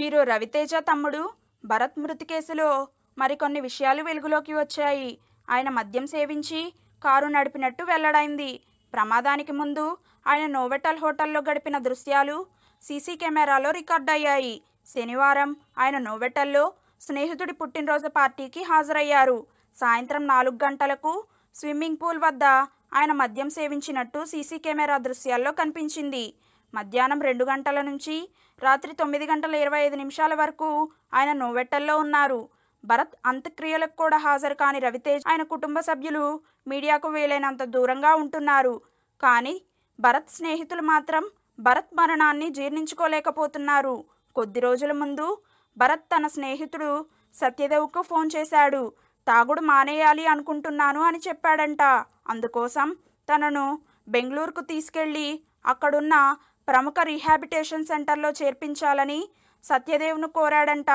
hero Raviteja తమ్ముడు భరత్ మృతి కేసులో మరికొన్ని విషయాలు వెలుగులోకి వచ్చాయి ఆయన మద్యం సేవించి కారు నడిపినట్టు వెల్లడైంది ప్రమాదానికి ముందు ఆయన నోవెటల్ హోటల్లో గడిపిన దృశ్యాలు సీసీ కెమెరాలో రికార్డ్ అయ్యాయి శనివారం ఆయన నోవెటల్లో స్నేహితుడి పుట్టినరోజు పార్టీకి హాజరయ్యారు సాయంత్రం నాలుగు గంటలకు స్విమ్మింగ్ పూల్ వద్ద ఆయన మద్యం సేవించినట్టు సీసీ కెమెరా దృశ్యాల్లో కనిపించింది మధ్యాహ్నం రెండు గంటల నుంచి రాత్రి తొమ్మిది గంటల ఇరవై ఐదు నిమిషాల వరకు ఆయన నోవెట్టల్లో ఉన్నారు భరత్ అంత్యక్రియలకు కూడా హాజరు కాని రవితేజ్ ఆయన కుటుంబ సభ్యులు మీడియాకు వీలైనంత దూరంగా ఉంటున్నారు కానీ భరత్ స్నేహితులు మాత్రం భరత్ మరణాన్ని జీర్ణించుకోలేకపోతున్నారు కొద్ది రోజుల ముందు భరత్ తన స్నేహితుడు సత్యదేవ్కు ఫోన్ చేశాడు తాగుడు మానేయాలి అనుకుంటున్నాను అని చెప్పాడంట అందుకోసం తనను బెంగళూరుకు తీసుకెళ్ళి అక్కడున్న ప్రముఖ రీహాబిటేషన్ సెంటర్లో చేర్పించాలని సత్యదేవ్ను కోరాడంట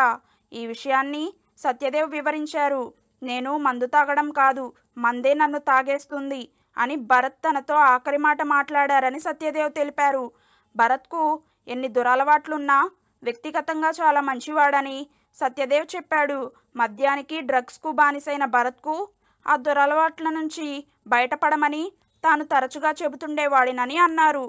ఈ విషయాన్ని సత్యదేవ్ వివరించారు నేను మందు తాగడం కాదు మందే నన్ను తాగేస్తుంది అని భరత్ తనతో ఆఖరి మాట మాట్లాడారని సత్యదేవ్ తెలిపారు భరత్కు ఎన్ని దురలవాట్లున్నా వ్యక్తిగతంగా చాలా మంచివాడని సత్యదేవ్ చెప్పాడు మద్యానికి డ్రగ్స్కు బానిసైన భరత్కు ఆ దురలవాట్ల నుంచి బయటపడమని తాను తరచుగా చెబుతుండేవాడినని అన్నారు